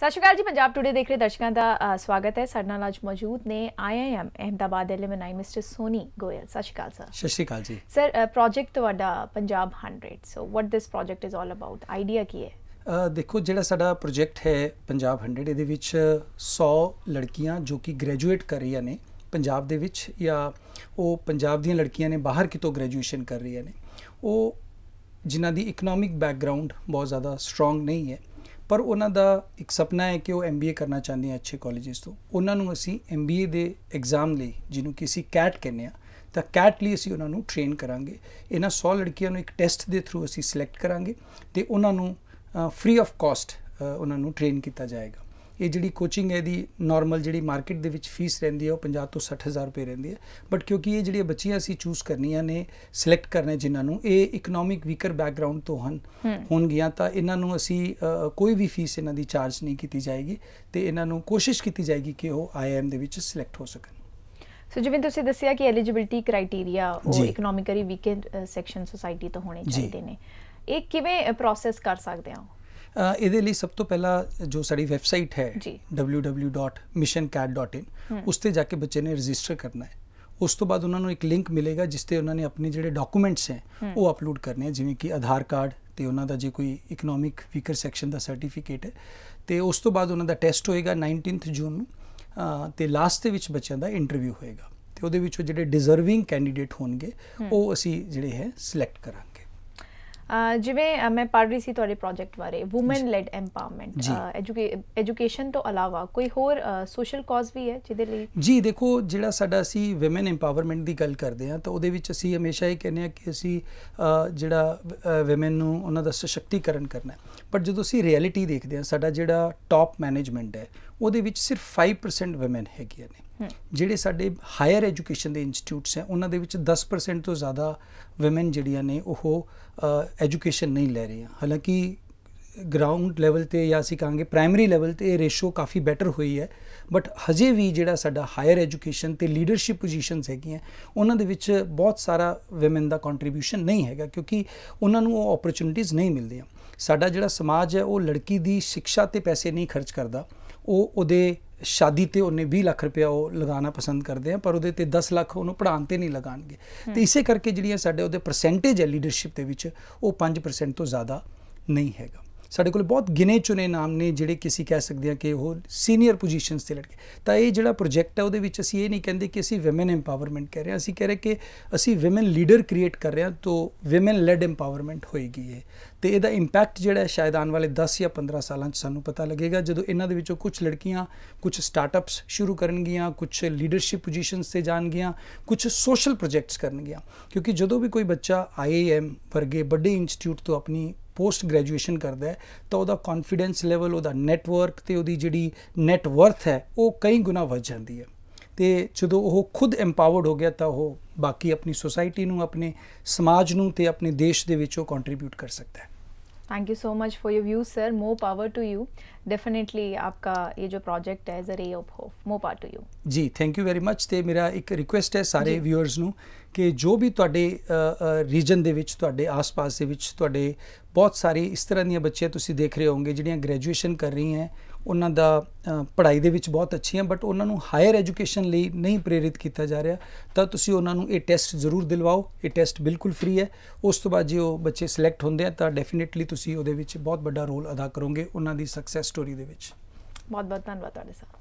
ਸਤਿ ਸ਼੍ਰੀ ਅਕਾਲ ਜੀ ਪੰਜਾਬ ਟੁਡੇ ਦੇਖ ਰਹੇ ਦਰਸ਼ਕਾਂ ਦਾ ਸਵਾਗਤ ਹੈ ਸਾਡੇ ਨਾਲ ਅੱਜ ਮੌਜੂਦ ਨੇ IIM Ahmedabad alumni mister Soni Goyal ਸਤਿ ਸ਼੍ਰੀ ਅਕਾਲ ਸਰ ਸਤਿ ਸ਼੍ਰੀ ਅਕਾਲ ਜੀ ਸਰ ਪ੍ਰੋਜੈਕਟ ਤੁਹਾਡਾ Punjab 100 so what this project is all about idea ਕੀ ਹੈ ਦੇਖੋ ਜਿਹੜਾ ਸਾਡਾ ਪ੍ਰੋਜੈਕਟ ਹੈ ਪੰਜਾਬ 100 ਇਹਦੇ ਵਿੱਚ 100 ਲੜਕੀਆਂ ਜੋ ਕਿ ਗ੍ਰੈਜੂਏਟ ਕਰ ਰਹੀਆਂ ਨੇ ਪੰਜਾਬ ਦੇ ਵਿੱਚ ਜਾਂ ਉਹ ਪੰਜਾਬ ਦੀਆਂ ਲੜਕੀਆਂ ਨੇ ਬਾਹਰ ਕਿਤੋਂ ਗ੍ਰੈਜੂਏਸ਼ਨ ਕਰ ਰਹੀਆਂ ਨੇ ਉਹ ਜਿਨ੍ਹਾਂ ਦੀ ਇਕਨੋਮਿਕ ਬੈਕਗ੍ਰਾਉਂਡ ਬਹੁਤ ਜ਼ਿਆਦਾ ਸਟਰੋਂਗ ਨਹੀਂ ਹੈ ਪਰ ਉਹਨਾਂ ਦਾ ਇੱਕ ਸੁਪਨਾ ਹੈ ਕਿ ਉਹ ਐਮਬੀਏ ਕਰਨਾ ਚਾਹੁੰਦੇ ਆ ਅੱਛੇ ਕਾਲਜਿਸ ਤੋਂ ਉਹਨਾਂ ਨੂੰ ਅਸੀਂ ਐਮਬੀਏ ਦੇ ਐਗਜ਼ਾਮ ਲਈ ਜਿਹਨੂੰ ਕਿ ਅਸੀਂ ਕੈਟ ਕਹਿੰਦੇ ਆ ਤਾਂ ਕੈਟ ਲਈ ਅਸੀਂ ਉਹਨਾਂ ਨੂੰ ਟ੍ਰੇਨ ਕਰਾਂਗੇ ਇਹਨਾਂ 100 ਲੜਕੀਆਂ ਨੂੰ ਇੱਕ ਟੈਸਟ ਦੇ ਥਰੂ ਅਸੀਂ ਸਿਲੈਕਟ ਕਰਾਂਗੇ ਤੇ ਉਹਨਾਂ ਨੂੰ ਫ੍ਰੀ ਆਫ ਕਾਸਟ ਉਹਨਾਂ ਨੂੰ ਟ੍ਰੇਨ ਕੀਤਾ ਜਾਏਗਾ ਇਹ ਜਿਹੜੀ ਕੋਚਿੰਗ ਹੈ ਦੀ ਨਾਰਮਲ ਜਿਹੜੀ ਮਾਰਕੀਟ ਦੇ ਵਿੱਚ ਫੀਸ ਰਹਿੰਦੀ ਹੈ ਉਹ 50 ਤੋਂ 60000 ਰੁਪਏ ਰਹਿੰਦੀ ਹੈ ਬਟ ਕਿਉਂਕਿ ਇਹ ਜਿਹੜੀਆਂ ਬੱਚੀਆਂ ਅਸੀਂ ਚੂਜ਼ ਕਰਨੀਆਂ ਨੇ ਸਿਲੈਕਟ ਕਰਨੇ ਜਿਨ੍ਹਾਂ ਨੂੰ ਇਹ ਇਕਨੋਮਿਕ ਵੀਕਰ ਬੈਕਗ੍ਰਾਉਂਡ ਤੋਂ ਹਨ ਹੋਣ ਗਿਆ ਤਾਂ ਇਹਨਾਂ ਨੂੰ ਅਸੀਂ ਕੋਈ ਵੀ ਫੀਸ ਇਹਨਾਂ ਦੀ ਚਾਰਜ ਨਹੀਂ ਕੀਤੀ ਜਾਏਗੀ ਤੇ ਇਹਨਾਂ ਨੂੰ ਕੋਸ਼ਿਸ਼ ਕੀਤੀ ਜਾਏਗੀ ਕਿ ਉਹ ਆਈਐਮ ਦੇ ਵਿੱਚ ਸਿਲੈਕਟ ਹੋ ਸਕਣ ਸੋ ਜਿਵੇਂ ਤੁਸੀਂ ਦੱਸਿਆ ਕਿ ਐਲੀਜੀਬਿਲਟੀ ਕ੍ਰਾਈਟੇਰੀਆ ਉਹ ਇਕਨੋਮਿਕਲੀ ਵੀਕਰ ਸੈਕਸ਼ਨ ਸੋਸਾਇਟੀ ਤੋਂ ਹੋਣੇ ਚਾਹੀਦੇ ਨੇ ਇਹ ਕਿਵੇਂ ਪ੍ਰੋਸੈਸ ਕਰ ਸਕਦੇ ਆ ਇਹਦੇ ਲਈ ਸਭ ਤੋਂ ਪਹਿਲਾਂ ਜੋ ਸਾਡੀ ਵੈਬਸਾਈਟ ਹੈ www.missioncat.in ਉਸ ਤੇ ਜਾ ਕੇ ਬੱਚੇ ਨੇ ਰਜਿਸਟਰ ਕਰਨਾ ਹੈ ਉਸ ਤੋਂ ਬਾਅਦ ਉਹਨਾਂ ਨੂੰ ਇੱਕ ਲਿੰਕ ਮਿਲੇਗਾ ਜਿਸ ਤੇ ਉਹਨਾਂ ਨੇ ਆਪਣੇ ਜਿਹੜੇ ਡਾਕੂਮੈਂਟਸ ਹੈ ਉਹ ਅਪਲੋਡ ਕਰਨੇ ਹੈ ਜਿਵੇਂ ਕਿ ਆਧਾਰ ਕਾਰਡ ਤੇ ਉਹਨਾਂ ਦਾ ਜੇ ਕੋਈ ਇਕਨੋਮਿਕ ਵੀਕਰ ਸੈਕਸ਼ਨ ਦਾ ਸਰਟੀਫਿਕੇਟ ਹੈ ਤੇ ਉਸ ਤੋਂ ਬਾਅਦ ਉਹਨਾਂ ਦਾ ਟੈਸਟ ਹੋਏਗਾ 19th ਜੂਨ ਨੂੰ ਤੇ ਲਾਸਟ ਦੇ ਵਿੱਚ ਬੱਚਿਆਂ ਦਾ ਇੰਟਰਵਿਊ ਹੋਏਗਾ ਤੇ ਉਹਦੇ ਵਿੱਚੋਂ ਜਿਹੜੇ ਡਿਜ਼ਰਵਿੰਗ ਕੈਂਡੀਡੇਟ ਹੋਣਗੇ ਉਹ ਅਸੀਂ ਜਿਹੜੇ ਹੈ ਸਿਲੈਕਟ ਕਰਾਂਗੇ ਜਿਵੇਂ ਮੈਂ ਪੜ੍ਹ ਰਹੀ ਸੀ ਤੁਹਾਡੇ ਪ੍ਰੋਜੈਕਟ ਬਾਰੇ ਔਮਨ ਲੈਡ ਐਮਪਾਵਰਮੈਂਟ ਐਜੂਕੇਸ਼ਨ ਤੋਂ ਇਲਾਵਾ ਕੋਈ ਹੋਰ ਸੋਸ਼ਲ ਕਾਜ਼ ਵੀ ਹੈ ਜਿਹਦੇ ਲਈ ਜੀ ਦੇਖੋ ਜਿਹੜਾ ਸਾਡਾ ਅਸੀਂ ਔਮਨ ਐਮਪਾਵਰਮੈਂਟ ਦੀ ਗੱਲ ਕਰਦੇ ਹਾਂ ਤਾਂ ਉਹਦੇ ਵਿੱਚ ਅਸੀਂ ਹਮੇਸ਼ਾ ਇਹ ਕਹਿੰਦੇ ਆ ਕਿ ਅਸੀਂ ਜਿਹੜਾ ਔਮਨ ਨੂੰ ਉਹਨਾਂ ਦਾ ਸਸ਼ਕਤੀਕਰਨ ਕਰਨਾ ਹੈ ਪਰ ਜਦੋਂ ਅਸੀਂ ਰਿਐਲਿਟੀ ਦੇਖਦੇ ਹਾਂ ਸਾਡਾ ਜਿਹੜਾ ਟਾਪ ਮੈਨੇਜਮੈਂਟ ਹੈ ਉਹਦੇ ਵਿੱਚ ਸਿਰਫ 5% ਔਮਨ ਹੈਗੀਆਂ ਨੇ ਜਿਹੜੇ ਸਾਡੇ ਹਾਇਰ ਐਜੂਕੇਸ਼ਨ ਦੇ ਇੰਸਟੀਚਿਊਟਸ ਹੈ ਉਹਨਾਂ ਦੇ ਵਿੱਚ 10% ਤੋਂ ਜ਼ਿਆਦਾ ਔਮਨ ਜਿਹੜੀਆਂ ਨੇ ਉਹ ਐਜੂਕੇਸ਼ਨ ਨਹੀਂ ਲੈ ਰਹੀਆਂ ਹਾਲਾਂਕਿ ਗਰਾਊਂਡ ਲੈਵਲ ਤੇ ਜਾਂ ਅਸੀਂ ਕਹਾਂਗੇ ਪ੍ਰਾਇਮਰੀ ਲੈਵਲ ਤੇ ਇਹ ਰੇਸ਼ੋ ਕਾਫੀ ਬੈਟਰ ਹੋਈ ਹੈ ਬਟ ਹਜੇ ਵੀ ਜਿਹੜਾ ਸਾਡਾ ਹਾਇਰ ਐਜੂਕੇਸ਼ਨ ਤੇ ਲੀਡਰਸ਼ਿਪ ਪੋਜੀਸ਼ਨਸ ਹੈਗੀਆਂ ਉਹਨਾਂ ਦੇ ਵਿੱਚ ਬਹੁਤ ਸਾਰਾ ਔਮਨ ਦਾ ਕੰਟਰੀਬਿਊਸ਼ਨ ਨਹੀਂ ਹੈਗਾ ਕਿਉਂਕਿ ਉਹਨਾਂ ਨੂੰ ਉਹ ਓਪਰਚ्युनिटीज ਨਹੀਂ ਮਿਲਦੀਆਂ ਸਾਡਾ ਜਿਹੜਾ ਸਮਾਜ ਹੈ ਉਹ ਲੜਕੀ ਦੀ ਸਿੱਖਿਆ ਤੇ ਪੈਸੇ ਨਹੀਂ ਖਰਚ ਕਰਦਾ ਉਹ ਉਹਦੇ ਸ਼ਾਦੀ ਤੇ ਉਹਨੇ 20 ਲੱਖ ਰੁਪਏ ਉਹ ਲਗਾਉਣਾ ਪਸੰਦ ਕਰਦੇ ਆ ਪਰ ਉਹਦੇ ਤੇ 10 ਲੱਖ ਉਹਨੂੰ ਪੜਾਉਣ ਤੇ ਨਹੀਂ ਲਗਾਣਗੇ ਤੇ ਇਸੇ ਕਰਕੇ ਜਿਹੜੀਆਂ ਸਾਡੇ ਉਹਦੇ ਪਰਸੈਂਟੇਜ ਹੈ ਲੀਡਰਸ਼ਿਪ ਦੇ ਵਿੱਚ ਉਹ 5% ਤੋਂ ਜ਼ਿਆਦਾ ਨਹੀਂ ਹੈਗਾ ਸਾਡੇ ਕੋਲ ਬਹੁਤ ਗਿਨੇ ਚੁਨੇ ਨਾਮ ਨੇ ਜਿਹੜੇ ਕਿਸੇ ਕਹਿ ਸਕਦੇ ਆ ਕਿ ਉਹ ਸੀਨੀਅਰ ਪੋਜੀਸ਼ਨਸ ਤੇ ਲੜਕੇ ਤਾਂ ਇਹ ਜਿਹੜਾ ਪ੍ਰੋਜੈਕਟ ਹੈ ਉਹਦੇ ਵਿੱਚ ਅਸੀਂ ਇਹ ਨਹੀਂ ਕਹਿੰਦੇ ਕਿ ਅਸੀਂ ਔਮਨ ਐਮਪਾਵਰਮੈਂਟ ਕਰ ਰਹੇ ਹਾਂ ਅਸੀਂ ਕਹਿ ਰਹੇ ਕਿ ਅਸੀਂ ਔਮਨ ਲੀਡਰ ਕ੍ਰੀਏਟ ਕਰ ਰਹੇ ਹਾਂ ਤਾਂ ਔਮਨ ਲੈਡ ਐਮਪਾਵਰਮੈਂਟ ਹੋਏਗੀ ਇਹ ਤੇ ਇਹਦਾ ਇੰਪੈਕਟ ਜਿਹੜਾ ਹੈ ਸ਼ਾਇਦ ਆਉਣ ਵਾਲੇ 10 ਜਾਂ 15 ਸਾਲਾਂ 'ਚ ਸਾਨੂੰ ਪਤਾ ਲੱਗੇਗਾ ਜਦੋਂ ਇਹਨਾਂ ਦੇ ਵਿੱਚੋਂ ਕੁਝ ਲੜਕੀਆਂ ਕੁਝ ਸਟਾਰਟਅਪਸ ਸ਼ੁਰੂ ਕਰਨਗੀਆਂ ਕੁਝ ਲੀਡਰਸ਼ਿਪ ਪੋਜੀਸ਼ਨਸ ਤੇ ਜਾਣਗੀਆਂ ਕੁਝ ਸੋਸ਼ਲ ਪ੍ਰੋਜੈਕਟਸ ਕਰਨਗੀਆਂ ਕਿਉਂਕਿ ਜਦੋਂ ਵੀ ਕੋਈ ਬੱਚਾ ਆਈਆਈਐਮ ਵਰਗੇ ਵੱਡੇ ਇੰਸਟੀਚਿਊਟ ਤੋਂ ਆਪਣੀ ਪੋਸਟ ਗ੍ਰੈਜੂਏਸ਼ਨ ਕਰਦਾ ਹੈ ਤਾਂ ਉਹਦਾ ਕੌਨਫੀਡੈਂਸ ਲੈਵਲ ਉਹਦਾ ਨੈਟਵਰਕ ਤੇ ਉਹਦੀ ਜਿਹੜੀ ਨੈਟਵਰਥ ਹੈ ਉਹ ਕਈ ਗੁਣਾ ਵੱਧ ਜਾਂਦੀ ਹੈ ਤੇ ਜਦੋਂ ਉਹ ਖੁਦ ਐਮਪਾਵਰਡ ਹੋ ਗਿਆ ਤਾਂ ਉਹ ਬਾਕੀ ਆਪਣੀ ਸੋਸਾਇਟੀ ਨੂੰ ਆਪਣੇ ਸਮਾਜ ਨੂੰ ਤੇ ਆਪਣੇ ਦੇਸ਼ ਦੇ ਵਿੱਚ ਉਹ ਕੰਟਰੀਬਿਊਟ ਕਰ ਸਕਦਾ ਹੈ thank you so much for your view sir more power to you definitely ਆਪਕਾ ਇਹ ਜੋ ਪ੍ਰੋਜੈਕਟ ਹੈ is a ray of hope more power to you ਜੀ ਥੈਂਕ ਯੂ ਵੈਰੀ मच ਤੇ ਮੇਰਾ ਇੱਕ ਰਿਕੁਐਸਟ ਹੈ ਸਾਰੇ ਵਿਊਅਰਸ ਨੂੰ ਕਿ ਜੋ ਵੀ ਤੁਹਾਡੇ ਰੀਜਨ ਦੇ ਵਿੱਚ ਤੁਹਾਡੇ ਆਸ-ਪਾਸ ਦੇ ਵਿੱਚ ਤੁਹਾਡੇ ਬਹੁਤ ਸਾਰੇ ਇਸ ਤਰ੍ਹਾਂ ਦੀਆਂ ਬੱਚੀਆਂ ਤੁਸੀਂ ਦੇਖ ਰਹੇ ਹੋਵੋਗੇ ਜਿਹੜੀਆਂ ਗ੍ਰੈਜੂਏਸ਼ਨ ਕਰ ਰਹੀਆਂ ਉਹਨਾਂ ਦਾ ਪੜ੍ਹਾਈ ਦੇ ਵਿੱਚ ਬਹੁਤ ਅੱਛੀਆਂ ਬਟ ਉਹਨਾਂ ਨੂੰ ਹਾਇਰ ਐਜੂਕੇਸ਼ਨ ਲਈ ਨਹੀਂ ਪ੍ਰੇਰਿਤ ਕੀਤਾ ਜਾ ਰਿਹਾ ਤਾਂ ਤੁਸੀਂ ਉਹਨਾਂ ਨੂੰ ਇਹ ਟੈਸਟ ਜ਼ਰੂਰ ਦਿਲਵਾਓ ਇਹ ਟੈਸਟ ਬਿਲਕੁਲ ਫ੍ਰੀ ਹੈ ਉਸ ਤੋਂ ਬਾਅਦ ਜੇ ਉਹ ਬੱਚੇ ਸਿਲੈਕਟ ਹੁੰਦੇ ਆ ਤਾਂ ਡੈਫੀਨਿਟਲੀ ਤੁਸੀਂ ਉਹਦੇ ਵਿੱਚ ਬਹੁਤ ਵੱਡਾ ਰੋਲ ਅਦਾ ਕਰੋਗੇ ਉਹਨਾਂ ਦੀ ਸਕਸੈਸ ਸਟੋਰੀ ਦੇ ਵਿੱਚ ਬਹੁਤ ਬਹੁਤ ਧੰਨਵਾਦ ਤੁਹਾਡੇ ਸਾਹਿਬ